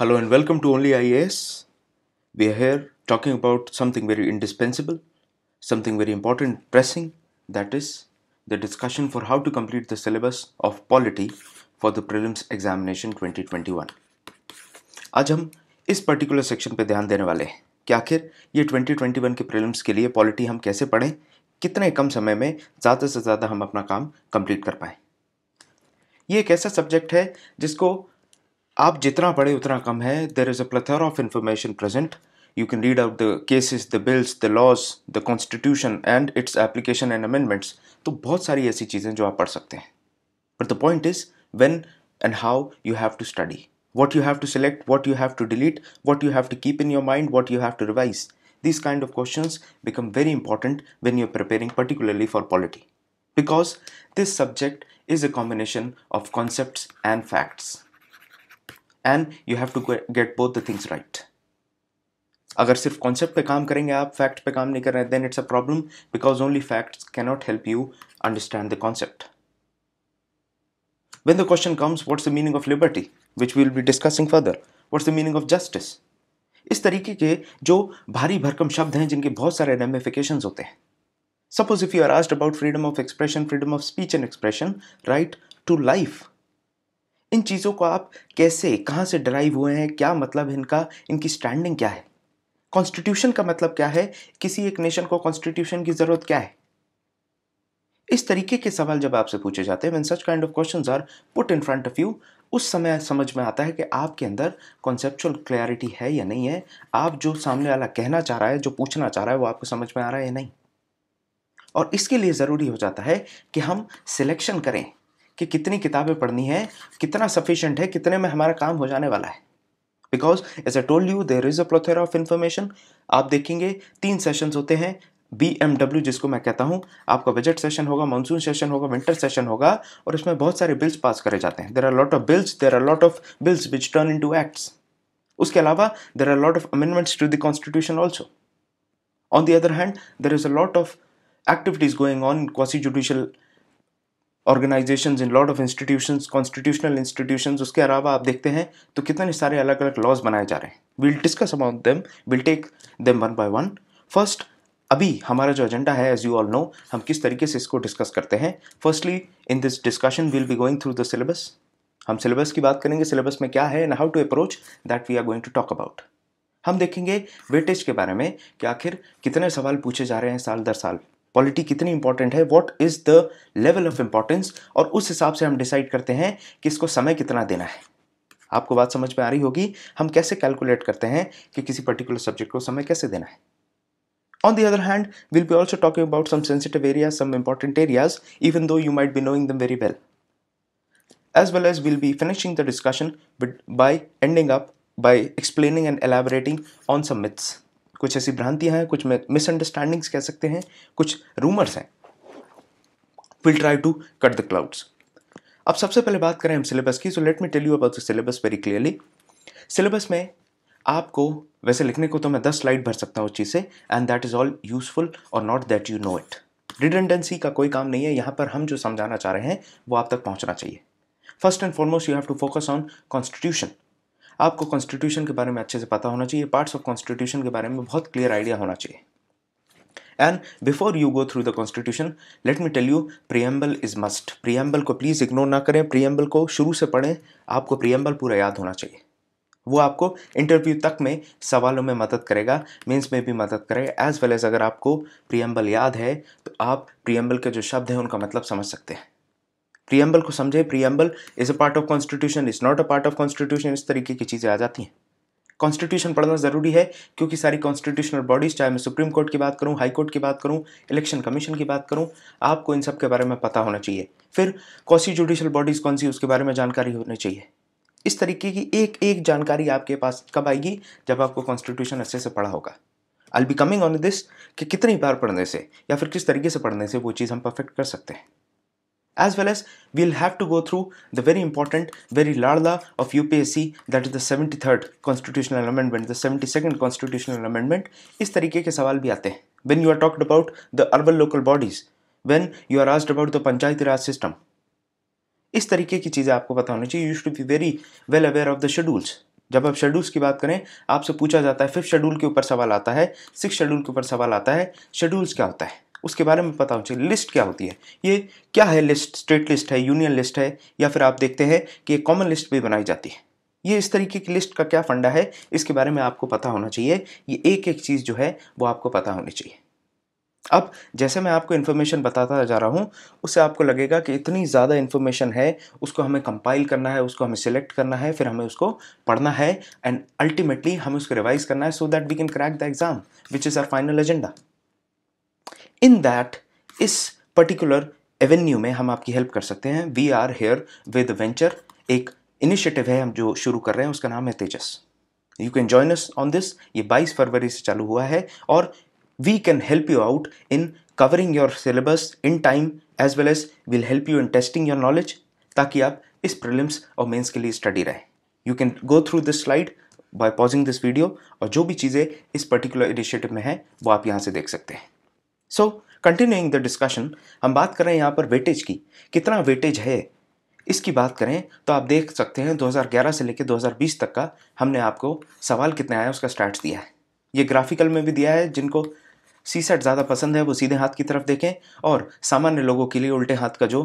Hello and welcome to Only IAS. We are here talking about something very indispensable, something very important, pressing, that is, the discussion for how to complete the syllabus of polity for the prelims examination 2021. आज हम इस particular section पे ध्यान देने वाले हैं कि आखिर ये 2021 के प्रीलिम्स के लिए पॉलिटी हम कैसे पढ़ें कितने कम समय में ज़्यादा से ज़्यादा हम अपना काम कंप्लीट कर पाएँ ये एक ऐसा सब्जेक्ट है जिसको आप जितना पढ़े उतना कम है there is a plethora of information present you can read out the cases the bills the laws the constitution and its application and amendments तो बहुत सारी ऐसी चीज़ें जो आप पढ़ सकते हैं but the point is when and how you have to study what you have to select what you have to delete what you have to keep in your mind what you have to revise these kind of question become very important when you are preparing particularly for polity because this subject is a combination of concept and facts and you have to get both the things right अगर सिर्फ concept पे काम करेंगे आप fact पे काम नहीं कर रहे then it's a problem because only facts cannot help you understand the concept when the question comes what's the meaning of liberty which we will be discussing further what's the meaning of इस तरीके के जो भारी भरकम शब्द हैं जिनके बहुत सारे रेमिफिकेशन होते हैं suppose if you are asked about freedom of expression freedom of speech and expression right to life इन चीज़ों को आप कैसे कहाँ से डराइव हुए हैं क्या मतलब इनका इनकी स्टैंडिंग क्या है कॉन्स्टिट्यूशन का मतलब क्या है किसी एक नेशन को कॉन्स्टिट्यूशन की ज़रूरत क्या है इस तरीके के सवाल जब आपसे पूछे जाते हैं such kind of question are put in front of you उस समय समझ में आता है कि आपके अंदर कॉन्सेप्चुअल क्लैरिटी है या नहीं है आप जो सामने वाला कहना चाह रहा है जो पूछना चाह रहा है वो आपको समझ में आ रहा है या नहीं और इसके लिए ज़रूरी हो जाता है कि हम सिलेक्शन करें कि कितनी किताबें पढ़नी है कितना सफिशेंट है कितने में हमारा काम हो जाने वाला है because as I told you there is a plethora of information आप देखेंगे तीन सेशंस होते हैं बी एम डब्ल्यू जिसको मैं कहता हूँ आपका बजट सेशन होगा मानसून सेशन होगा विंटर सेशन होगा और इसमें बहुत सारे बिल्स पास करे जाते हैं there are lot of bills there are lot of bills which turn into acts उसके अलावा there are lot of amendments to the constitution also on the other hand there is a lot of activities going on quasi judicial organisation in lot of institution constitutional institution उसके अलावा आप देखते हैं तो कितने सारे अलग अलग लॉज बनाए जा रहे हैं will discuss about them will take them one by one first अभी हमारा जो एजेंडा है एज यू ऑल नो हम किस तरीके से इसको डिस्कस करते हैं firstly in this discussion will be going through the syllabus हम सिलेबस की बात करेंगे सिलेबस में क्या है and how to approach that we are going to talk about हम देखेंगे वेटेज के बारे में कि आखिर कितने सवाल पूछे जा रहे हैं साल दर साल क्वालिटी कितनी इंपॉर्टेंट है what is the level of importance और उस हिसाब से हम डिसाइड करते हैं कि इसको समय कितना देना है आपको बात समझ में आ रही होगी हम कैसे कैलकुलेट करते हैं कि किसी पर्टिकुलर सब्जेक्ट को समय कैसे देना है on the other hand will be also talk about some sensitive area some important areas even though you might be knowing them very well as well as will be finishing the discussion by ending up by explaining and elaborating on some myths कुछ ऐसी भ्रांतियां हैं कुछ misunderstandings कह सकते हैं कुछ rumours हैं will try to cut the clouds अब सबसे पहले बात करें हम सिलेबस की so let me tell you about the syllabus very clearly syllabus में आपको वैसे लिखने को तो मैं दस स्लाइड भर सकता हूँ उस चीज़ से and that is all useful और not that you know it redundancy का कोई काम नहीं है यहाँ पर हम जो समझाना चाह रहे हैं वो आप तक पहुँचना चाहिए first and foremost you have to focus on constitution आपको कॉन्स्टिट्यूशन के बारे में अच्छे से पता होना चाहिए पार्ट्स ऑफ कॉन्स्टिट्यूशन के बारे में बहुत क्लियर आइडिया होना चाहिए and before you go through the constitution let me tell you preamble is must preamble को प्लीज इग्नोर ना करें प्रियम्बल को शुरू से पढ़ें आपको प्रियम्बल पूरा याद होना चाहिए वो आपको इंटरव्यू तक में सवालों में मदद करेगा मेंस में भी मदद करेगा एज वेल एज अगर आपको प्रियम्बल याद है तो आप प्रियम्बल के जो शब्द हैं उनका मतलब समझ सकते हैं प्रियम्बल को समझे preamble is a part of constitution is not a part of constitution इस तरीके की चीज़ें आ जाती हैं कॉन्स्टिट्यूशन पढ़ना ज़रूरी है क्योंकि सारी कॉन्स्टिट्यूशनल बॉडीज़ चाहे मैं सुप्रीम कोर्ट की बात करूँ हाई कोर्ट की बात करूँ इलेक्शन कमीशन की बात करूँ आपको इन सब के बारे में पता होना चाहिए फिर कौन सी जुडिशल बॉडीज़ कौन सी उसके बारे में जानकारी होनी चाहिए इस तरीके की एक एक जानकारी आपके पास कब आएगी जब आपको कॉन्स्टिट्यूशन अच्छे से पढ़ा होगा I be coming on this कि कितनी बार पढ़ने से या फिर किस तरीके से पढ़ने से वो चीज़ हम परफेक्ट कर सकते हैं as well as we'll have to go through the very important very larla of UPSC that is the 73rd constitutional amendment the 72nd constitutional amendment is tarike ke sawal bhi aate हैं when you are talked about the urban local bodies when you are asked about the panchayati raj system इस तरीके की चीज़ें आपको पता होनी चाहिए you should be very well aware of the schedules जब आप शेड्यूल्स की बात करें आपसे पूछा जाता है फिफ्थ शेड्यूल के ऊपर सवाल आता है सिक्स शेड्यूल के ऊपर सवाल आता है शेड्यूल्स क्या होता है उसके बारे में पता होना चाहिए लिस्ट क्या होती है ये क्या है लिस्ट स्टेट लिस्ट है यूनियन लिस्ट है या फिर आप देखते हैं कि एक कॉमन लिस्ट भी बनाई जाती है ये इस तरीके की लिस्ट का क्या फंडा है इसके बारे में आपको पता होना चाहिए ये एक एक चीज़ जो है वो आपको पता होनी चाहिए अब जैसे मैं आपको इन्फॉर्मेशन बताता जा रहा हूँ उससे आपको लगेगा कि इतनी ज़्यादा इन्फॉर्मेशन है उसको हमें कंपाइल करना है उसको हमें सिलेक्ट करना है फिर हमें उसको पढ़ना है एंड अल्टीमेटली हमें उसको रिवाइज करना है so that we can crack the exam which is our final agenda in that this particular avenue में हम आपकी हेल्प कर सकते हैं we are here with venture एक इनिशिएटिव है हम जो शुरू कर रहे हैं उसका नाम है Tejas you can join us on this ये 22 फरवरी से चालू हुआ है और we can help you out in covering your syllabus in time as well as will help you in testing your knowledge ताकि आप इस प्रिलिम्स और मेंस के लिए स्टडी रहे you can go through this slide by pausing this video और जो भी चीज़ें इस पर्टिकुलर इनिशिएटिव में हैं वो आप यहाँ से देख सकते हैं सो कंटिन्यूइंग द डिस्कशन हम बात करें यहाँ पर वेटेज की कितना वेटेज है इसकी बात करें तो आप देख सकते हैं 2011 से लेकर 2020 तक का हमने आपको सवाल कितने आया उसका स्टार्ट दिया है ये ग्राफिकल में भी दिया है जिनको सी सेट ज़्यादा पसंद है वो सीधे हाथ की तरफ देखें और सामान्य लोगों के लिए उल्टे हाथ का जो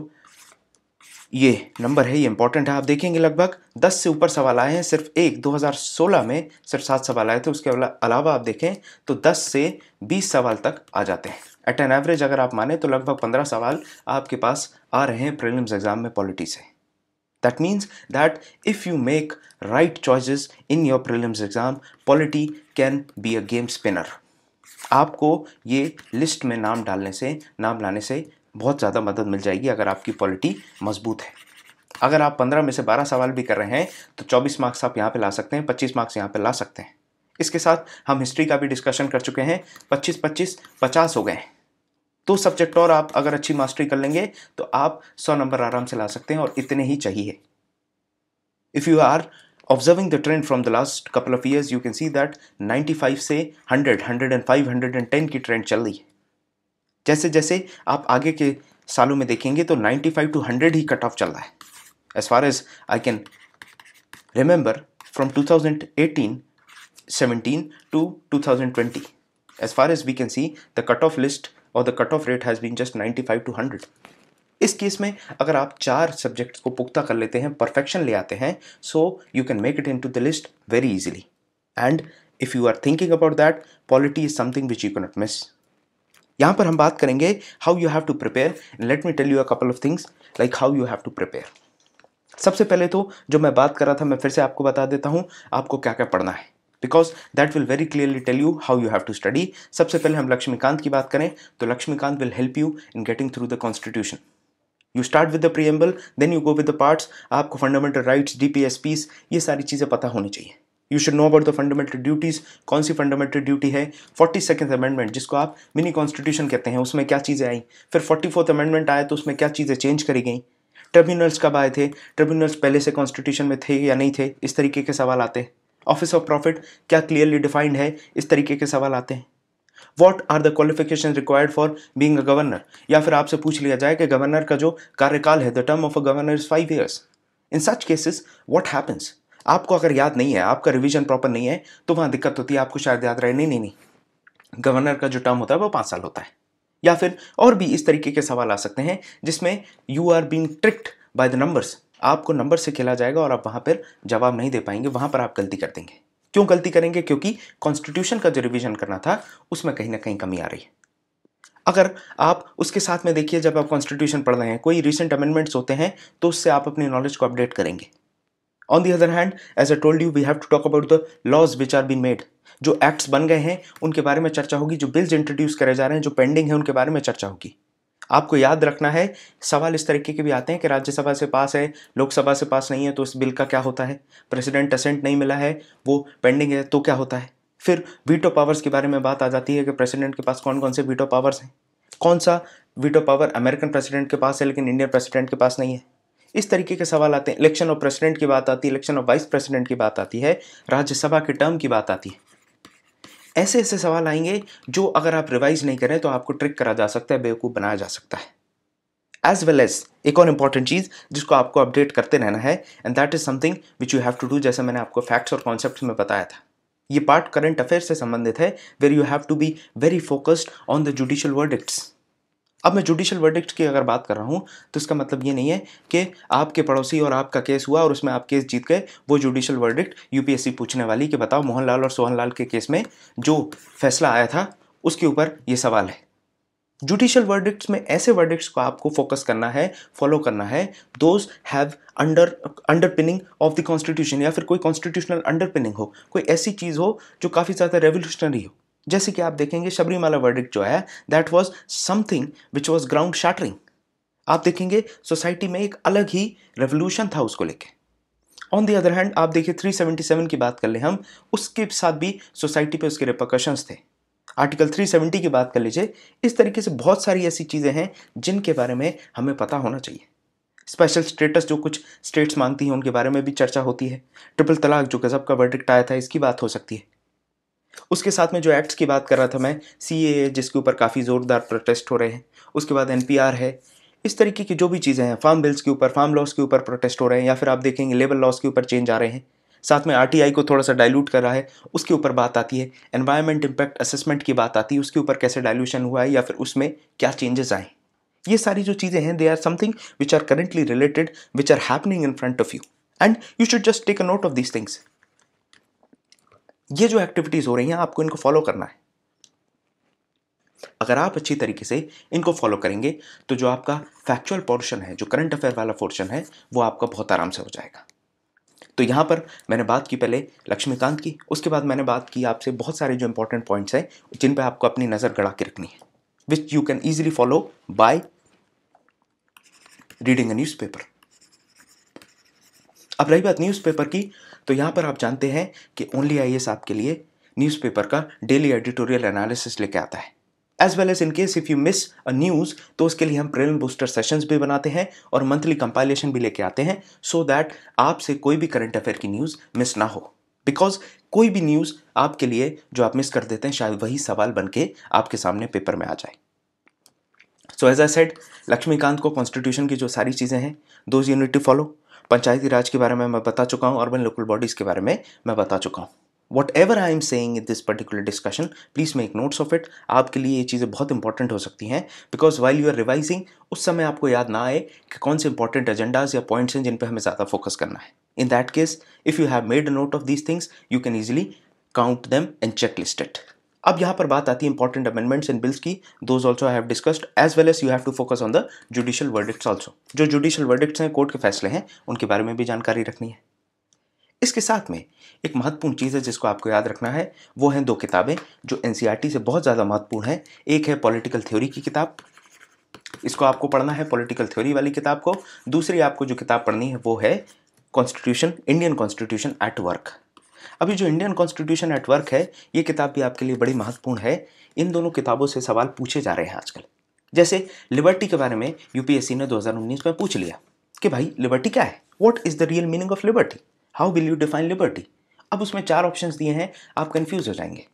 ये नंबर है ये इंपॉर्टेंट है आप देखेंगे लगभग 10 से ऊपर सवाल आए हैं सिर्फ एक 2016 में सिर्फ सात सवाल आए थे उसके अलावा आप देखें तो 10 से 20 सवाल तक आ जाते हैं एट एन एवरेज अगर आप माने तो लगभग 15 सवाल आपके पास आ रहे हैं प्रीलिम्स एग्जाम में पॉलिटी से that means that if you make right choice in your prelims exam polity can be a game spinner आपको ये लिस्ट में नाम डालने से नाम लाने से बहुत ज़्यादा मदद मिल जाएगी अगर आपकी पॉलिटी मजबूत है अगर आप पंद्रह में से बारह सवाल भी कर रहे हैं तो चौबीस मार्क्स आप यहाँ पर ला सकते हैं पच्चीस मार्क्स यहाँ पर ला सकते हैं इसके साथ हम हिस्ट्री का भी डिस्कशन कर चुके हैं पच्चीस पच्चीस पचास हो गए हैं दो तो सब्जेक्ट और आप अगर अच्छी मास्टरी कर लेंगे तो आप सौ नंबर आराम से ला सकते हैं और इतने ही चाहिए if you are the trend from the last couple of years you can see that ninety 95 से 100, 105, 110 की ट्रेंड चल रही है जैसे जैसे आप आगे के सालों में देखेंगे तो 95 टू 100 ही कट ऑफ चल रहा है as far as I can remember from 2018 17 to 2020 as far as we can see the cut off list और the cut off rate has been just 95 to 100 इस केस में अगर आप चार subjects को पुख्ता कर लेते हैं परफेक्शन ले आते हैं so you can make it into the list very easily and if you are thinking about that polity is something which you cannot miss यहाँ पर हम बात करेंगे how you have to prepare let me tell you a couple of things like how you have to prepare सबसे पहले तो जो मैं बात कर रहा था मैं फिर से आपको बता देता हूँ आपको क्या क्या पढ़ना है because that will very clearly tell you how you have to study सबसे पहले हम लक्ष्मीकांत की बात करें तो Laxmikanth will help you in getting through the constitution you start with the preamble then you go with the parts आपको fundamental rights D P S Ps ये सारी चीज़ें पता होनी चाहिए you should know about the fundamental duties कौन सी fundamental duty है फोर्टी सेकेंड अमेंडमेंट जिसको आप मिनी कॉन्स्टिट्यूशन कहते हैं उसमें क्या चीज़ें आई फिर फोर्टी फोर्थ अमेंडमेंट आया तो उसमें क्या चीज़ें चेंज करी गई ट्रिब्यूनल्स कब आए थे ट्रिब्यूनल्स पहले से कॉन्स्टिट्यूशन में थे या नहीं थे इस तरीके के सवाल आते हैं ऑफिस ऑफ प्रॉफिट क्या क्लियरली डिफाइंड है इस तरीके के सवाल आते हैं what are the qualification required for being a governor या फिर आपसे पूछ लिया जाए कि गवर्नर का जो कार्यकाल है the term of a governor is five years in such cases what happens आपको अगर याद नहीं है आपका रिविजन प्रॉपर नहीं है तो वहाँ दिक्कत होती है आपको शायद याद रहे नहीं नहीं नहीं गवर्नर का जो टर्म होता है वो पाँच साल होता है या फिर और भी इस तरीके के सवाल आ सकते हैं जिसमें you are being tricked by the numbers आपको नंबर से खेला जाएगा और आप वहाँ पर जवाब नहीं दे पाएंगे वहाँ पर आप गलती कर देंगे क्यों गलती करेंगे क्योंकि कॉन्स्टिट्यूशन का जो रिविजन करना था उसमें कहीं ना कहीं कमी आ रही है अगर आप उसके साथ में देखिए जब आप कॉन्स्टिट्यूशन पढ़ रहे हैं कोई रिसेंट अमेंडमेंट्स होते हैं तो उससे आप अपने नॉलेज को अपडेट करेंगे on the other hand as I told you we have to talk about the laws which are been made जो एक्ट्स बन गए हैं उनके बारे में चर्चा होगी जो बिल्स इंट्रोड्यूस करे जा रहे हैं जो पेंडिंग है उनके बारे में चर्चा होगी आपको याद रखना है सवाल इस तरीके के भी आते हैं कि राज्यसभा से पास है लोकसभा से पास नहीं है तो इस बिल का क्या होता है प्रेसिडेंट असेंट नहीं मिला है वो पेंडिंग है तो क्या होता है फिर वीटो पावर्स के बारे में बात आ जाती है कि प्रेसिडेंट के पास कौन कौन से वीटो पावर्स हैं कौन सा वीटो पावर अमेरिकन प्रेसिडेंट के पास है लेकिन इंडियन प्रेसिडेंट के पास नहीं है इस तरीके के सवाल आते हैं इलेक्शन ऑफ प्रेसिडेंट की बात आती है इलेक्शन ऑफ वाइस प्रेसिडेंट की बात आती है राज्यसभा के टर्म की बात आती है ऐसे ऐसे सवाल आएंगे जो अगर आप रिवाइज नहीं करें तो आपको ट्रिक करा जा सकता है बेवकूफ़ बनाया जा सकता है एज वेल एज एक और इंपॉर्टेंट चीज़ जिसको आपको अपडेट करते रहना है and that is something which you have to do जैसे मैंने आपको फैक्ट्स और कॉन्सेप्ट में बताया था ये पार्ट करंट अफेयर से संबंधित है where you have to be very focused on the judicial verdicts अब मैं जुडिशल वर्डिक्ट की अगर बात कर रहा हूँ तो इसका मतलब ये नहीं है कि आपके पड़ोसी और आपका केस हुआ और उसमें आप केस जीत गए वो जुडिशल वर्डिक्ट यूपीएससी पूछने वाली कि बताओ मोहनलाल और सोहनलाल के केस में जो फैसला आया था उसके ऊपर ये सवाल है जुडिशल वर्डिक्ट में ऐसे वर्डिक्ट को आपको फोकस करना है फॉलो करना है those have under underpinning of the constitution या फिर कोई कॉन्स्टिट्यूशनल अंडरपिनिंग हो कोई ऐसी चीज़ हो जो काफ़ी ज़्यादा रेवोल्यूशनरी हो जैसे कि आप देखेंगे शबरीमाला वर्डिक्ट जो है that was something which was ground shattering आप देखेंगे सोसाइटी में एक अलग ही रेवोल्यूशन था उसको लेके ऑन दी अदर हैंड आप देखिए 377 की बात कर ले हम उसके साथ भी सोसाइटी पे उसके रिपोकशंस थे आर्टिकल 370 की बात कर लीजिए इस तरीके से बहुत सारी ऐसी चीज़ें हैं जिनके बारे में हमें पता होना चाहिए स्पेशल स्टेटस जो कुछ स्टेट्स मांगती हैं उनके बारे में भी चर्चा होती है ट्रिपल तलाक जो गज़ब का वर्डिक्ट आया था इसकी बात हो सकती है उसके साथ में जो एक्ट्स की बात कर रहा था मैं सी ए जिसके ऊपर काफ़ी ज़ोरदार प्रोटेस्ट हो रहे हैं उसके बाद एन पी आर है इस तरीके की जो भी चीज़ें हैं फार्म बिल्स के ऊपर फार्म लॉस के ऊपर प्रोटेस्ट हो रहे हैं या फिर आप देखेंगे लेबर लॉस के ऊपर चेंज आ रहे हैं साथ में आर को थोड़ा सा डाइल्यूट कर रहा है उसके ऊपर बात आती है एनवायरनमेंट इम्पैक्ट असेसमेंट की बात आती है उसके ऊपर कैसे डाइल्यूशन हुआ है या फिर उसमें क्या चेंजेस आए ये सारी जो चीज़ें हैं they are something which are currently related which are happening in front of you and you should just take a note of these things ये जो एक्टिविटीज़ हो रही हैं आपको इनको फॉलो करना है अगर आप अच्छी तरीके से इनको फॉलो करेंगे तो जो आपका फैक्चुअल पोर्शन है जो करंट अफेयर वाला पोर्शन है वो आपका बहुत आराम से हो जाएगा तो यहाँ पर मैंने बात की पहले लक्ष्मीकांत की उसके बाद मैंने बात की आपसे बहुत सारे जो इंपॉर्टेंट पॉइंट्स हैं जिन पर आपको अपनी नज़र गड़ा के रखनी है which you can easily follow by reading a newspaper अब रही बात न्यूज़पेपर की तो यहाँ पर आप जानते हैं कि ओनली आई आपके लिए न्यूज़पेपर का डेली एडिटोरियल एनालिसिस लेके आता है as well as in case if you miss a news तो उसके लिए हम प्रेरण बूस्टर सेशंस भी बनाते हैं और मंथली कंपाइलेशन भी लेके आते हैं सो so दैट आपसे कोई भी करंट अफेयर की न्यूज़ मिस ना हो बिकॉज कोई भी न्यूज़ आपके लिए जो आप मिस कर देते हैं शायद वही सवाल बन के आपके सामने पेपर में आ जाए so as I said Laxmikanth को कॉन्स्टिट्यूशन की जो सारी चीज़ें हैं those unit to follow Panchayati Raj के बारे में मैं बता चुका हूँ अर्बन लोकल बॉडीज़ के बारे में मैं बता चुका हूँ whatever I am saying in this particular discussion please make notes of it आपके लिए ये चीज़ें बहुत इंपॉर्टेंट हो सकती हैं because while you are revising उस समय आपको याद ना आए कि कौन से इंपॉर्टेंट एजेंडाज या पॉइंट्स हैं जिन पर हमें ज़्यादा फोकस करना है in that case if you have made a note of these things you can easily count them and check list it अब यहाँ पर बात आती है इंपॉर्टेंट अमेंडमेंट्स इन बिल्स की those also have discussed as well as you have to focus on the judicial verdicts also जो judicial verdicts हैं court के फैसले हैं उनके बारे में भी जानकारी रखनी है इसके साथ में एक महत्वपूर्ण चीज़ है जिसको आपको याद रखना है वो हैं दो किताबें जो एन e से बहुत ज़्यादा महत्वपूर्ण हैं एक है पॉलिटिकल थ्योरी की किताब इसको आपको पढ़ना है पॉलिटिकल थ्योरी वाली किताब को दूसरी आपको जो किताब पढ़नी है वो है constitution Indian constitution at work अभी जो इंडियन कॉन्स्टिट्यूशन एटवर्क है ये किताब भी आपके लिए बड़ी महत्वपूर्ण है इन दोनों किताबों से सवाल पूछे जा रहे हैं आजकल जैसे लिबर्टी के बारे में यूपीएससी ने 2019 में पूछ लिया कि भाई लिबर्टी क्या है what is the real meaning of liberty how will you define liberty अब उसमें चार ऑप्शन दिए हैं आप कन्फ्यूज हो जाएंगे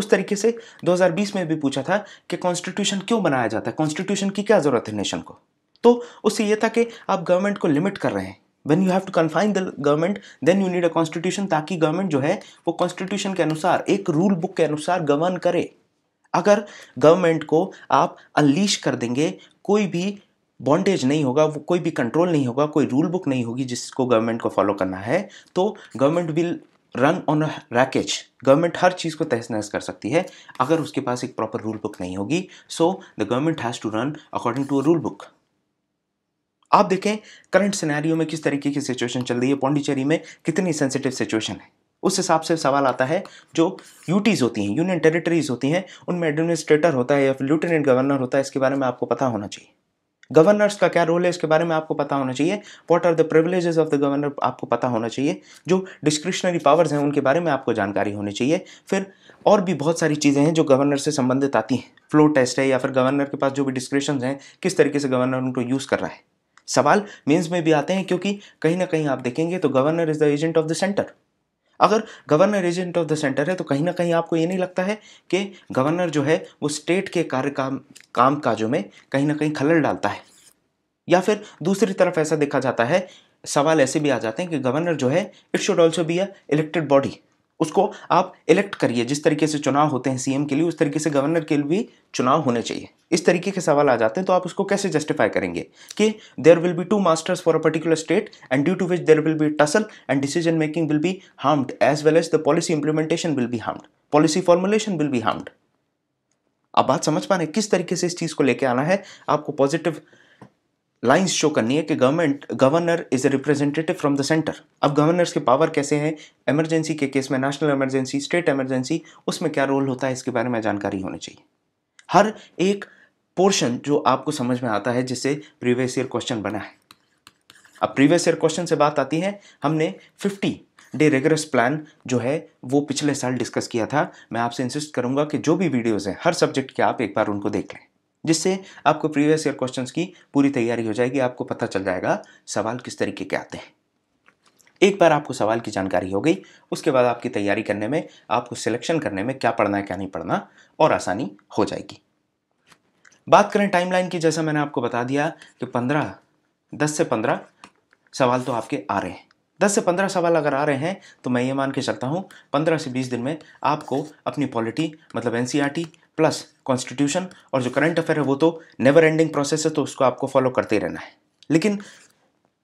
उस तरीके से 2020 में भी पूछा था कि कॉन्स्टिट्यूशन क्यों बनाया जाता है कॉन्स्टिट्यूशन की क्या ज़रूरत है नेशन को तो उससे यह था कि आप गवर्नमेंट को लिमिट कर रहे हैं when you have to confine the government then you need a constitution ताकि गवर्नमेंट जो है वो कॉन्स्टिट्यूशन के अनुसार एक रूल बुक के अनुसार गवर्न करे अगर गवर्नमेंट को आप अनलीश कर देंगे कोई भी बॉन्डेज नहीं होगा वो कोई भी कंट्रोल नहीं होगा कोई रूल बुक नहीं होगी जिसको गवर्नमेंट को फॉलो करना है तो government will run on a wreckage government हर चीज़ को तहस नहस कर सकती है अगर उसके पास एक प्रॉपर रूल बुक नहीं होगी so the government has to run according to a rule book आप देखें करंट सिनेरियो में किस तरीके की सिचुएशन चल रही है पौंडीचेरी में कितनी सेंसिटिव सिचुएशन है उस हिसाब से सवाल आता है जो यूटीज़ होती हैं यूनियन टेरिटरीज़ होती हैं उनमें एडमिनिस्ट्रेटर होता है या फिर लेफ्टिनेंट गवर्नर होता है इसके बारे में आपको पता होना चाहिए गवर्नर्स का क्या रोल है इसके बारे में आपको पता होना चाहिए what are the privileges of the governor आपको पता होना चाहिए जो डिस्क्रिशनरी पावर्स हैं उनके बारे में आपको जानकारी होनी चाहिए फिर और भी बहुत सारी चीज़ें हैं जो गवर्नर से संबंधित आती हैं फ्लो टेस्ट है या फिर गवर्नर के पास जो भी डिस्क्रिप्शन हैं किस तरीके से गवर्नर उनको यूज़ कर रहा है सवाल मेंस में भी आते हैं क्योंकि कहीं ना कहीं आप देखेंगे तो governor is the agent of the centre अगर governor agent of the centre है तो कहीं ना कहीं आपको ये नहीं लगता है कि गवर्नर जो है वो स्टेट के कार्य काम काम काजों में कहीं ना कहीं खलल डालता है या फिर दूसरी तरफ ऐसा देखा जाता है सवाल ऐसे भी आ जाते हैं कि गवर्नर जो है it should also be a elected body उसको आप इलेक्ट करिए जिस तरीके से चुनाव होते हैं सीएम के लिए उस तरीके से गवर्नर के लिए भी चुनाव होने चाहिए इस तरीके के सवाल आ जाते हैं तो आप उसको कैसे जस्टिफाई करेंगे कि there will be two masters for a particular state and due to which there will be tussle and decision making will be harmed as well as the policy implementation will be harmed policy formulation will be harmed आप बात समझ पा रहे हैं किस तरीके से इस चीज़ को लेके आना है आपको पॉजिटिव लाइंस शो करनी है कि government governor is a representative from the centre अब गवर्नर्स के पावर कैसे हैं इमरजेंसी के केस में नेशनल इमरजेंसी स्टेट इमरजेंसी उसमें क्या रोल होता है इसके बारे में जानकारी होनी चाहिए हर एक पोर्शन जो आपको समझ में आता है जिससे प्रीवियस ईयर क्वेश्चन बना है अब प्रीवियस ईयर क्वेश्चन से बात आती है हमने फिफ्टी डे रेगरस प्लान जो है वो पिछले साल डिस्कस किया था मैं आपसे इंसिस्ट करूंगा कि जो भी वीडियोस हैं हर सब्जेक्ट के आप एक बार उनको देख लें जिससे आपको प्रीवियस ईयर क्वेश्चन की पूरी तैयारी हो जाएगी आपको पता चल जाएगा सवाल किस तरीके के आते हैं एक बार आपको सवाल की जानकारी हो गई उसके बाद आपकी तैयारी करने में आपको सिलेक्शन करने में क्या पढ़ना है क्या नहीं पढ़ना और आसानी हो जाएगी बात करें टाइमलाइन की जैसा मैंने आपको बता दिया कि पंद्रह दस से पंद्रह सवाल तो आपके आ रहे हैं दस से पंद्रह सवाल अगर आ रहे हैं तो मैं ये मान के चलता हूँ पंद्रह से बीस दिन में आपको अपनी पॉलिटी मतलब एन प्लस कॉन्स्टिट्यूशन और जो करंट अफेयर है वो तो नेवर एंडिंग प्रोसेस है तो उसको आपको फॉलो करते ही रहना है लेकिन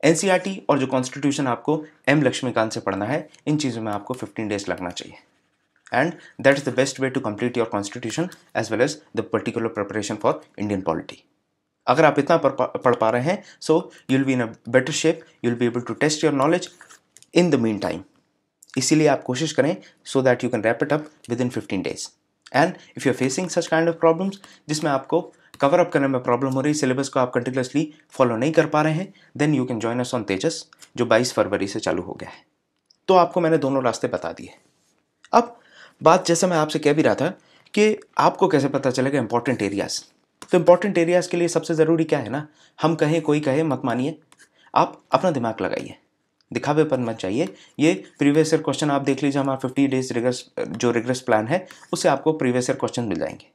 एन और जो कॉन्स्टिट्यूशन आपको एम लक्ष्मीकांत से पढ़ना है इन चीज़ों में आपको फिफ्टीन डेज लगना चाहिए and that is the best way to complete your constitution as well as the particular preparation for Indian polity अगर आप इतना पढ़ पा रहे हैं so you will be in a better shape you will be able to test your knowledge in the mean time इसीलिए आप कोशिश करें so that you can wrap it up within fifteen days and if you are facing such kind of problems जिसमें आपको cover up करने में problem हो रही है सिलेबस को आप कंटिन्यूसली फॉलो नहीं कर पा रहे हैं then you can join us on Tejas जो 22 फरवरी से चालू हो गया है तो आपको मैंने दोनों रास्ते बता दिए अब बात जैसे मैं आपसे कह भी रहा था कि आपको कैसे पता चलेगा इंपॉर्टेंट एरियाज़ तो इंपॉर्टेंट एरियाज़ के लिए सबसे ज़रूरी क्या है ना हम कहें कोई कहे मत मानिए आप अपना दिमाग लगाइए दिखावे पर मत चाहिए ये प्रीवियस ईयर क्वेश्चन आप देख लीजिए हमारा फिफ्टी डेज रिग्रेस जो रिग्रेस प्लान है उससे आपको प्रीवियस ईयर क्वेश्चन मिल जाएंगे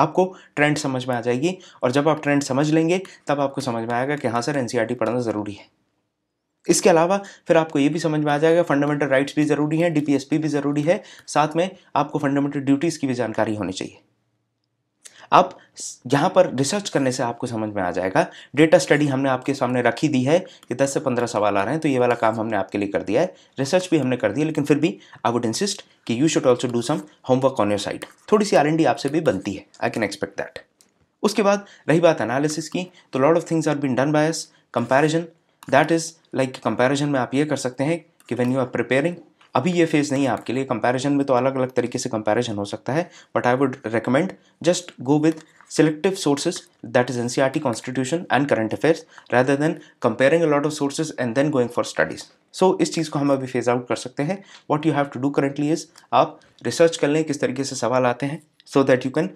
आपको ट्रेंड समझ में आ जाएगी और जब आप ट्रेंड समझ लेंगे तब आपको समझ में आएगा कि हाँ सर एन e पढ़ना ज़रूरी है इसके अलावा फिर आपको ये भी समझ में आ जाएगा फंडामेंटल राइट्स भी ज़रूरी हैं डीपीएसपी भी ज़रूरी है साथ में आपको फंडामेंटल ड्यूटीज़ की भी जानकारी होनी चाहिए आप यहाँ पर रिसर्च करने से आपको समझ में आ जाएगा डेटा स्टडी हमने आपके सामने रखी दी है कि 10 से 15 सवाल आ रहे हैं तो ये वाला काम हमने आपके लिए कर दिया है रिसर्च भी हमने कर दिया लेकिन फिर भी आई वुड इंसिस्ट कि you should also do some homework on your side थोड़ी सी आर डी आपसे भी बनती है आई कैन एक्सपेक्ट दैट उसके बाद रही बात एनालिसिस की तो lot of things are been done by comparison that is like comparison में आप ये कर सकते हैं कि वेन यू आर प्रिपेयरिंग अभी ये फेज़ नहीं है आपके लिए कंपैरिजन में तो अलग अलग तरीके से कंपैरिजन हो सकता है but I would recommend just go with selective sources that is NCRT constitution and current affairs rather than comparing a lot of sources and then going for studies so इस चीज़ को हम अभी फेज आउट कर सकते हैं what you have to do currently is आप research कर लें किस तरीके से सवाल आते हैं so that you can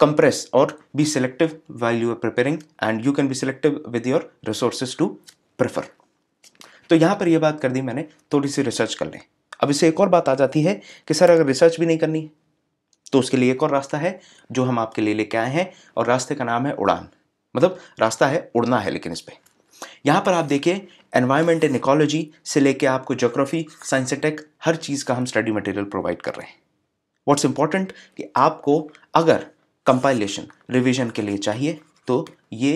compress और be selective well you are preparing and you can be selective with your resources to prefer तो यहाँ पर यह बात कर दी मैंने थोड़ी सी रिसर्च कर लें अब इससे एक और बात आ जाती है कि सर अगर रिसर्च भी नहीं करनी तो उसके लिए एक और रास्ता है जो हम आपके लिए लेके आए हैं और रास्ते का नाम है उड़ान मतलब रास्ता है उड़ना है लेकिन इस पर यहाँ पर आप देखिए एनवायरमेंट एंड इकोलॉजी से लेके आपको जोग्राफी साइंस एंड टेक हर चीज़ का हम स्टडी मटेरियल प्रोवाइड कर रहे हैं व्हाट्स इंपॉर्टेंट कि आपको अगर कंपाइलेशन रिविजन के लिए चाहिए तो ये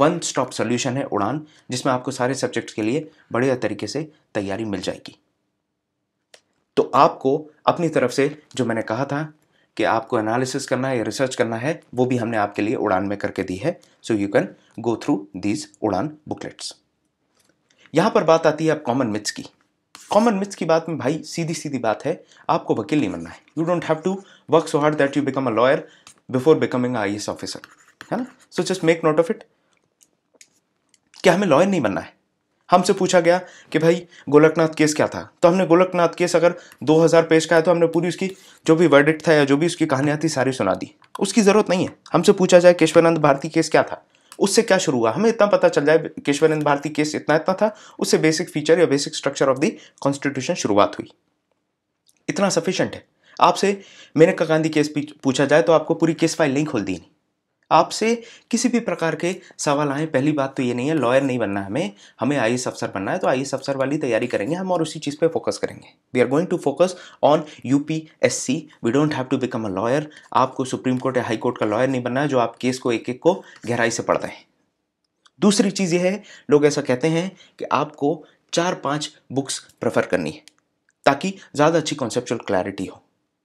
वन स्टॉप सोल्यूशन है उड़ान जिसमें आपको सारे सब्जेक्ट के लिए बढ़िया तरीके से तैयारी मिल जाएगी तो आपको अपनी तरफ से जो मैंने कहा था कि आपको एनालिसिस करना है या रिसर्च करना है वो भी हमने आपके लिए उड़ान में करके दी है so you can go through these Udaan booklets यहां पर बात आती है अब कॉमन मिथ्स की कॉमन मिथ्स की बात में भाई सीधी सीधी बात है आपको वकील नहीं बनना है you don't have to work so hard that you become a lawyer before becoming I S officer है ना so just make note of it कि हमें लॉयर नहीं बनना है हमसे पूछा गया कि भाई गोलकनाथ केस क्या था तो हमने गोलकनाथ केस अगर 2000 पेज का है तो हमने पूरी उसकी जो भी वर्डिक्ट था या जो भी उसकी कहानियाँ थी सारी सुना दी उसकी ज़रूरत नहीं है हमसे पूछा जाए केशवानंद भारती केस क्या था उससे क्या शुरू हुआ हमें इतना पता चल जाए केशवानंद भारती केस इतना इतना था उससे बेसिक फीचर या basic structure of the constitution शुरुआत हुई इतना सफिशेंट है आपसे मेनका गांधी केस पूछा जाए तो आपको पूरी केस फाइल नहीं खोल दी आपसे किसी भी प्रकार के सवाल आए पहली बात तो ये नहीं है लॉयर नहीं बनना हमें हमें आई अफसर e बनना है तो आई अफसर e वाली तैयारी करेंगे हम और उसी चीज़ पे फोकस करेंगे we are going to focus on U P S C we don't have to become a lawyer आपको सुप्रीम कोर्ट या हाई कोर्ट का लॉयर नहीं बनना है जो आप केस को एक एक को गहराई से पढ़ते हैं दूसरी चीज़ ये है लोग ऐसा कहते हैं कि आपको चार पाँच बुक्स प्रेफर करनी है ताकि ज़्यादा अच्छी कॉन्सेप्चुअल क्लैरिटी हो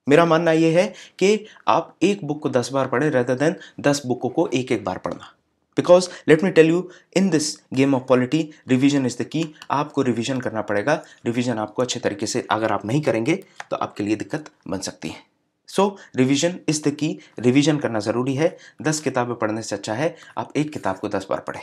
मेरा मानना यह है कि आप एक बुक को दस बार पढ़ें रेदर देन दस बुकों को एक एक बार पढ़ना because let me tell you in this game of polity revision is the key आपको रिविजन करना पड़ेगा रिविजन आपको अच्छे तरीके से अगर आप नहीं करेंगे तो आपके लिए दिक्कत बन सकती है so revision is the key revision करना ज़रूरी है दस किताबें पढ़ने से अच्छा है आप एक किताब को दस बार पढ़ें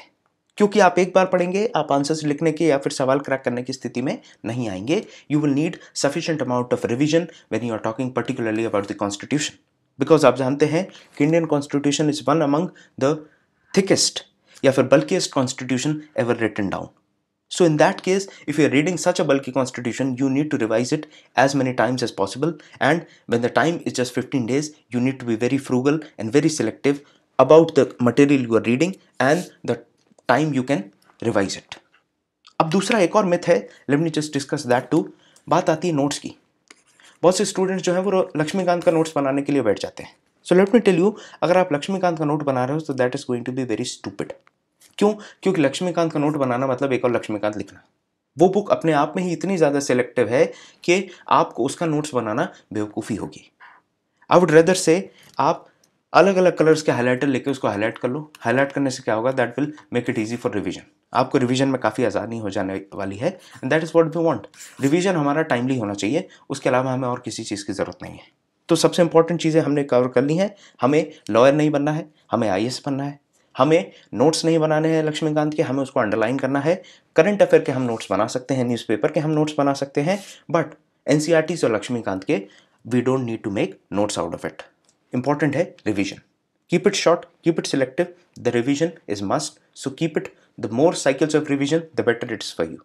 क्योंकि आप एक बार पढ़ेंगे आप आंसर्स लिखने के या फिर सवाल क्रैक करने की स्थिति में नहीं आएंगे you will need sufficient amount of revision when you are talking particularly about the constitution because आप जानते हैं कि Indian constitution is one among the thickest या फिर bulkiest constitution ever written down so in that case if you are reading such a bulky constitution you need to revise it as many times as possible and when the time is just fifteen days you need to be very frugal and very selective about the material you are reading and the time you can revise it अब दूसरा एक और myth है let me just discuss that too बात आती है notes की बहुत से स्टूडेंट्स जो हैं वो लक्ष्मीकांत का नोट्स बनाने के लिए बैठ जाते हैं so let me tell you अगर आप लक्ष्मीकांत का नोट बना रहे हो तो that is going to be very stupid क्यों क्योंकि लक्ष्मीकांत का नोट बनाना मतलब एक और लक्ष्मीकांत लिखना वो बुक अपने आप में ही इतनी ज़्यादा सेलेक्टिव है कि आपको उसका नोट्स बनाना बेवकूफ़ी होगी आई वुड रेदर से आप अलग अलग कलर्स के हाईलाइटर लेके उसको हाईलाइट कर लो हाईलाइट करने से क्या होगा that will make it easy for revision आपको रिवीजन में काफ़ी आसानी हो जाने वाली है and that is what we want revision हमारा टाइमली होना चाहिए उसके अलावा हमें और किसी चीज़ की ज़रूरत नहीं है तो सबसे इंपॉर्टेंट चीज़ें हमने कवर कर ली हैं हमें लॉयर नहीं बनना है हमें आई बनना है हमें नोट्स नहीं बनाने हैं लक्ष्मीकांत के हमें उसको अंडरलाइन करना है करंट अफेयर के हम नोट्स बना सकते हैं न्यूज़पेपर के हम नोट्स बना सकते हैं बट एन e और लक्ष्मीकांत के we don't need to make notes out of it important है revision keep it short keep it selective the revision is must so keep it the more cycles of revision the better it's for you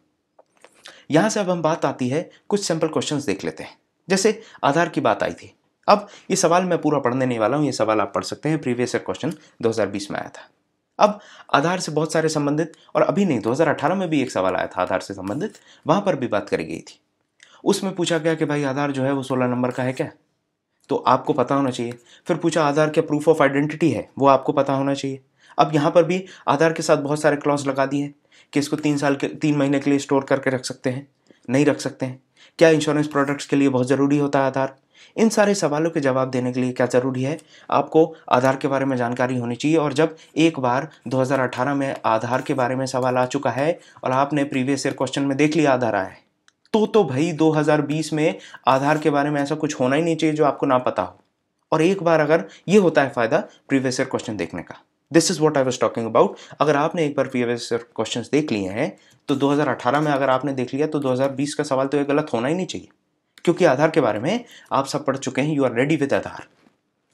यहाँ से अब हम बात आती है कुछ simple question देख लेते हैं जैसे आधार की बात आई थी अब ये सवाल मैं पूरा पढ़ने नहीं वाला हूँ ये सवाल आप पढ़ सकते हैं प्रीवियस ईयर क्वेश्चन 2020 में आया था अब आधार से बहुत सारे संबंधित और अभी नहीं 2018 में भी एक सवाल आया था आधार से संबंधित वहाँ पर भी बात करी गई थी उसमें पूछा गया कि भाई आधार जो है वो सोलह नंबर का है क्या तो आपको पता होना चाहिए फिर पूछा आधार क्या प्रूफ ऑफ आइडेंटिटी है वो आपको पता होना चाहिए अब यहाँ पर भी आधार के साथ बहुत सारे क्लॉज लगा दिए कि इसको तीन साल के तीन महीने के लिए स्टोर करके रख सकते हैं नहीं रख सकते हैं क्या इंश्योरेंस प्रोडक्ट्स के लिए बहुत ज़रूरी होता है आधार इन सारे सवालों के जवाब देने के लिए क्या ज़रूरी है आपको आधार के बारे में जानकारी होनी चाहिए और जब एक बार 2018 में आधार के बारे में सवाल आ चुका है और आपने प्रीवियस ईयर क्वेश्चन में देख लिया आधार आया है तो तो भाई 2020 में आधार के बारे में ऐसा कुछ होना ही नहीं चाहिए जो आपको ना पता हो और एक बार अगर ये होता है फ़ायदा प्रीवियस ईयर क्वेश्चन देखने का this is what I was talking about अगर आपने एक बार प्रीवियस ईयर क्वेश्चन देख लिए हैं तो 2018 में अगर आपने देख लिया तो 2020 का सवाल तो ये गलत होना ही नहीं चाहिए क्योंकि आधार के बारे में आप सब पढ़ चुके हैं you are ready with aadhaar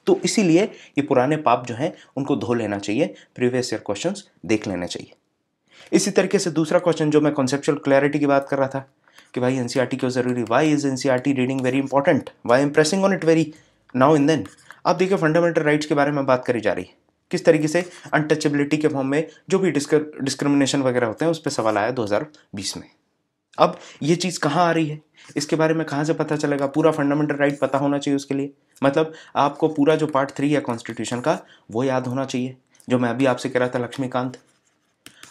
तो इसीलिए ये पुराने पाप जो हैं उनको धो लेना चाहिए प्रीवियस ईयर क्वेश्चन देख लेना चाहिए इसी तरीके से दूसरा क्वेश्चन जो मैं कॉन्सेप्चुअल क्लैरिटी की बात कर रहा था कि भाई एन e क्यों ज़रूरी why is N reading very important why am pressing on it very now in then अब देखिए फंडामेंटल राइट्स के बारे में बात करी जा रही है किस तरीके से अनटचेबिलिटी के फॉर्म में जो भी डिस्क्रिमिनेशन वगैरह होते हैं उस पर सवाल आया 2020 में अब ये चीज़ कहाँ आ रही है इसके बारे में कहाँ से पता चलेगा पूरा फंडामेंटल राइट पता होना चाहिए उसके लिए मतलब आपको पूरा जो पार्ट थ्री है कॉन्स्टिट्यूशन का वो याद होना चाहिए जो मैं अभी आपसे कह रहा था लक्ष्मीकांत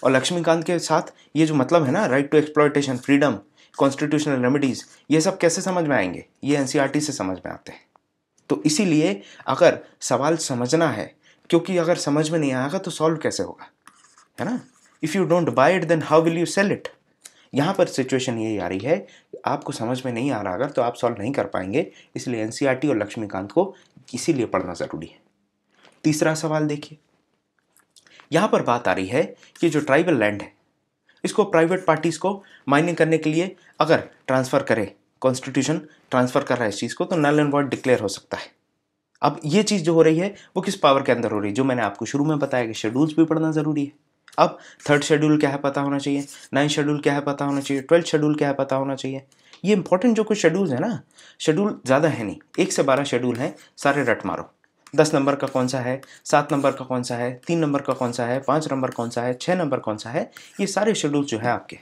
और लक्ष्मीकांत के साथ ये जो मतलब है ना right to exploitation freedom constitutional remedies ये सब कैसे समझ में आएंगे ये एन e से समझ में आते हैं तो इसीलिए अगर सवाल समझना है क्योंकि अगर समझ में नहीं आएगा तो सॉल्व कैसे होगा है ना if you don't buy it then how will you sell it यहाँ पर सिचुएशन यही आ रही है आपको समझ में नहीं आ रहा अगर तो आप सॉल्व नहीं कर पाएंगे इसलिए एन e और लक्ष्मीकांत को इसीलिए पढ़ना ज़रूरी है तीसरा सवाल देखिए यहाँ पर बात आ रही है कि जो ट्राइबल लैंड है इसको प्राइवेट पार्टीज़ को माइनिंग करने के लिए अगर ट्रांसफ़र करे कॉन्स्टिट्यूशन ट्रांसफ़र कर रहा है इस चीज़ को तो नल एंड वॉइड डिक्लेयर हो सकता है अब ये चीज़ जो हो रही है वो किस पावर के अंदर हो रही है जो मैंने आपको शुरू में बताया कि शेड्यूल्स भी पढ़ना ज़रूरी है अब थर्ड शेड्यूल क्या है पता होना चाहिए नाइन्थ शेड्यूल क्या है पता होना चाहिए ट्वेल्थ शेड्यूल क्या है पता होना चाहिए ये इंपॉर्टेंट जो कुछ शेड्यूल्स है ना शेड्यूल ज़्यादा है नहीं एक से बारह शेड्यूल हैं सारे रट मारो दस नंबर का कौन सा है सात नंबर का कौन सा है तीन नंबर का कौन सा है पाँच नंबर कौन सा है छः नंबर कौन सा है ये सारे शेड्यूल जो है आपके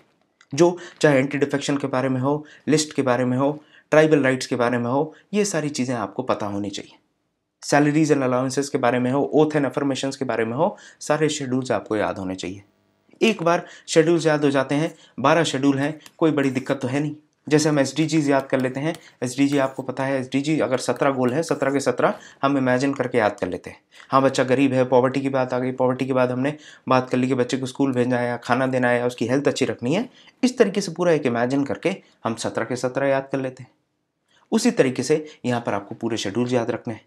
जो चाहे एंटी डिफेक्शन के बारे में हो लिस्ट के बारे में हो ट्राइबल राइट्स के बारे में हो ये सारी चीज़ें आपको पता होनी चाहिए सैलरीज एंड अलाउंसेस के बारे में हो ओथ एंड अफर्मेशन के बारे में हो सारे शेड्यूल्स आपको याद होने चाहिए एक बार शेड्यूल्स याद हो जाते हैं बारह शेड्यूल हैं कोई बड़ी दिक्कत तो है नहीं जैसे हम एस याद कर लेते हैं एस आपको पता है एस अगर सत्रह गोल है सत्रह के सत्रह हम इमेजिन करके याद कर लेते हैं हाँ बच्चा गरीब है पॉवर्टी की बात आ गई पॉवर्टी के बाद हमने बात कर ली कि बच्चे को स्कूल भेजना है या खाना देना है या उसकी हेल्थ अच्छी रखनी है इस तरीके से पूरा एक इमेजिन करके हम सत्रह के सत्रह याद कर लेते हैं उसी तरीके से यहाँ पर आपको पूरे शेड्यूल याद रखने हैं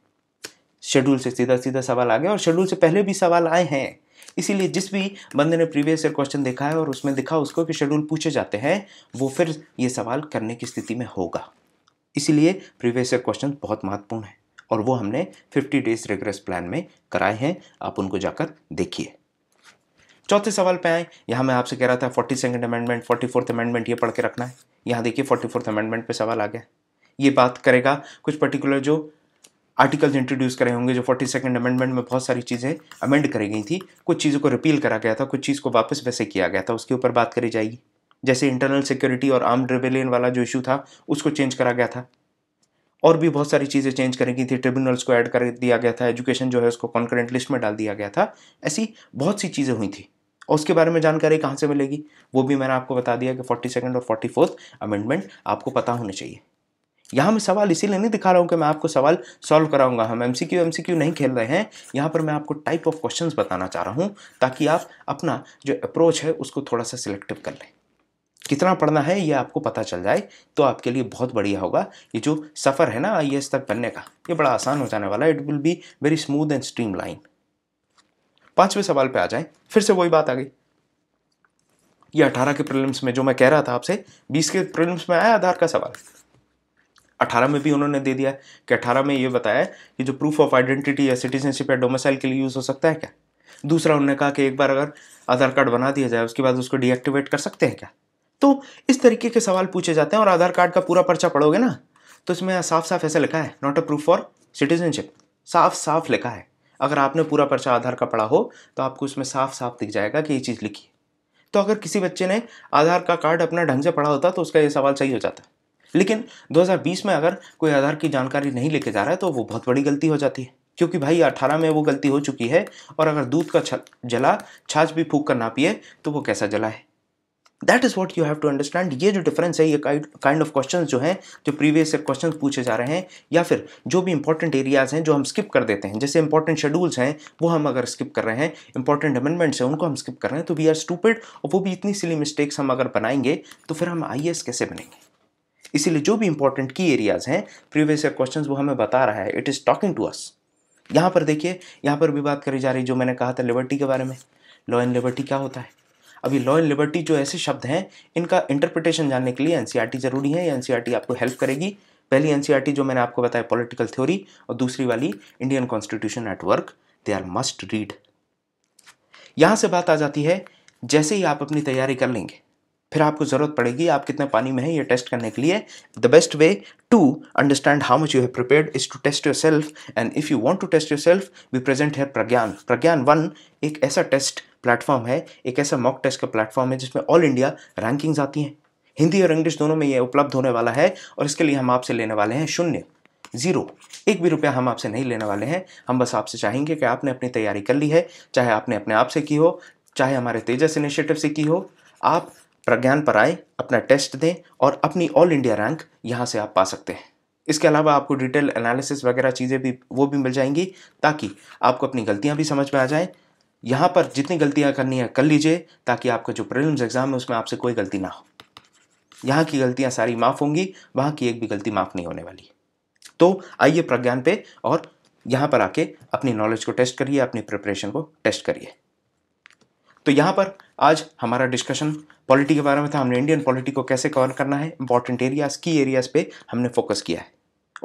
शेड्यूल से सीधा सीधा सवाल आ गया और शेड्यूल से पहले भी सवाल आए हैं इसीलिए जिस भी बंदे ने प्रीवियस ईयर क्वेश्चन देखा है और उसमें दिखा उसको कि शेड्यूल पूछे जाते हैं वो फिर ये सवाल करने की स्थिति में होगा इसीलिए प्रीवियस ईयर क्वेश्चन बहुत महत्वपूर्ण है और वो हमने 50 डेज रेग्रेस प्लान में कराए हैं आप उनको जाकर देखिए चौथे सवाल पे आए यहाँ मैं आपसे कह रहा था forty second amendment forty fourth amendment ये पढ़ के रखना है यहाँ देखिए फोर्टी फोर्थ अमेंडमेंट पे सवाल आ गया ये बात करेगा कुछ पर्टिकुलर जो आर्टिकल्स इंट्रोड्यूस करे होंगे जो फोर्टी सेकेंड अमेंडमेंट में बहुत सारी चीज़ें अमेंड करी गई थी कुछ चीज़ों को रिपील करा गया था कुछ चीज़ को वापस वैसे किया गया था उसके ऊपर बात करी जाएगी जैसे इंटरनल सिक्योरिटी और आर्म रिवेलियन वाला जो इशू था उसको चेंज करा गया था और भी बहुत सारी चीज़ें चेंज करी गई थी ट्रिब्यूनल्स को ऐड कर दिया गया था एजुकेशन जो है उसको कॉन्करेंट लिस्ट में डाल दिया गया था ऐसी बहुत सी चीज़ें हुई थी और उसके बारे में जानकारी कहाँ से मिलेगी वो भी मैंने आपको बता दिया कि फोर्टी सेकेंड और फोर्टी फोर्थ अमेंडमेंट आपको पता होना चाहिए यहाँ मैं सवाल इसीलिए नहीं दिखा रहा हूँ कि मैं आपको सवाल सॉल्व कराऊंगा हम M C Q M C Q नहीं खेल रहे हैं यहाँ पर मैं आपको टाइप ऑफ क्वेश्चंस बताना चाह रहा हूँ ताकि आप अपना जो अप्रोच है उसको थोड़ा सा सिलेक्टिव कर लें कितना पढ़ना है ये आपको पता चल जाए तो आपके लिए बहुत बढ़िया होगा ये जो सफ़र है ना आई तक बनने का ये बड़ा आसान हो जाने वाला है it will be very smooth and streamline पाँचवें सवाल पर आ जाए फिर से वही बात आ गई ये अठारह के प्रिलिम्स में जो मैं कह रहा था आपसे बीस के प्रिलिम्स में आया आधार का सवाल अठारह में भी उन्होंने दे दिया कि अठारह में ये बताया कि जो प्रूफ ऑफ आइडेंटिटी या सिटीजनशिप या डोमिसाइल के लिए यूज़ हो सकता है क्या दूसरा उन्होंने कहा कि एक बार अगर आधार कार्ड बना दिया जाए उसके बाद उसको डीएक्टिवेट कर सकते हैं क्या तो इस तरीके के सवाल पूछे जाते हैं और आधार कार्ड का पूरा पर्चा पढ़ोगे ना तो इसमें साफ साफ ऐसा लिखा है not a proof for citizenship साफ साफ लिखा है अगर आपने पूरा पर्चा आधार का पढ़ा हो तो आपको उसमें साफ साफ दिख जाएगा कि ये चीज़ लिखी है तो अगर किसी बच्चे ने आधार का कार्ड अपना ढंग से पढ़ा होता तो उसका ये सवाल सही हो जाता लेकिन 2020 में अगर कोई आधार की जानकारी नहीं लेके जा रहा है तो वो बहुत बड़ी गलती हो जाती है क्योंकि भाई 18 में वो गलती हो चुकी है और अगर दूध का जला छाछ भी फूक कर ना पिए तो वो कैसा जला है that is what you have to understand ये जो डिफरेंस है ये काइंड ऑफ क्वेश्चन जो हैं जो प्रीवियस ईयर क्वेश्चन पूछे जा रहे हैं या फिर जो भी इंपॉर्टेंट एरियाज हैं जो हम स्किप कर देते हैं जैसे इंपॉर्टेंट शेड्यूल्स हैं वो हम अगर स्किप कर रहे हैं इंपॉर्टेंट अमेंडमेंट्स हैं उनको हम स्किप कर रहे हैं तो वी आर स्टूपेड और वो भी इतनी सिली मिस्टेक्स हम अगर बनाएंगे तो फिर हम आई कैसे बनेंगे इसीलिए जो भी इंपॉर्टेंट की एरियाज हैं प्रीवियस ईयर क्वेश्चन वो हमें बता रहा है it is talking to us यहाँ पर देखिए यहाँ पर भी बात करी जा रही जो मैंने कहा था लिबर्टी के बारे में लॉ एंड लिबर्टी क्या होता है अभी लॉ एंड लिबर्टी जो ऐसे शब्द हैं इनका इंटरप्रिटेशन जानने के लिए एन e जरूरी है एन e आपको हेल्प करेगी पहली एन e जो मैंने आपको बताया पॉलिटिकल थ्योरी और दूसरी वाली Indian constitution at work they are must read यहाँ से बात आ जाती है जैसे ही आप अपनी तैयारी कर लेंगे फिर आपको ज़रूरत पड़ेगी आप कितने पानी में है ये टेस्ट करने के लिए the best way to understand how much you have prepared is to test yourself and if you want to test yourself we present है प्रज्ञान प्रज्ञान वन एक ऐसा टेस्ट प्लेटफॉर्म है एक ऐसा मॉक टेस्ट का प्लेटफॉर्म है जिसमें all India rankings आती हैं हिंदी और इंग्लिश दोनों में ये उपलब्ध होने वाला है और इसके लिए हम आपसे लेने वाले हैं शून्य ज़ीरो एक भी रुपया हम आपसे नहीं लेने वाले हैं हम बस आपसे चाहेंगे कि आपने अपनी तैयारी कर ली है चाहे आपने अपने आप से की हो चाहे हमारे तेजस इनिशिएटिव से की हो आप प्रज्ञान पर आए अपना टेस्ट दें और अपनी ऑल इंडिया रैंक यहाँ से आप पा सकते हैं इसके अलावा आपको डिटेल एनालिसिस वगैरह चीज़ें भी वो भी मिल जाएंगी ताकि आपको अपनी गलतियाँ भी समझ में आ जाएँ यहाँ पर जितनी गलतियाँ करनी है कर लीजिए ताकि आपका जो प्रीलिम्स एग्ज़ाम है उसमें आपसे कोई गलती ना हो यहाँ की गलतियाँ सारी माफ़ होंगी वहाँ की एक भी गलती माफ़ नहीं होने वाली तो आइए प्रज्ञान पे और यहाँ पर आके अपनी नॉलेज को टेस्ट करिए अपनी प्रिपरेशन को टेस्ट करिए तो यहाँ पर आज हमारा डिस्कशन पॉलिटी के बारे में था हमने इंडियन पॉलिटी को कैसे कवर करना है इंपॉर्टेंट एरियाज़ की एरियाज़ पे हमने फोकस किया है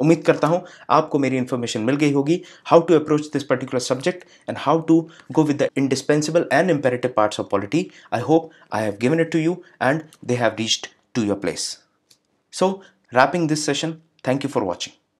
उम्मीद करता हूँ आपको मेरी इन्फॉर्मेशन मिल गई होगी how to approach this particular subject and how to go with the indispensable and imperative parts of polity I hope I have given it to you and they have reached to your place so wrapping this session thank you for watching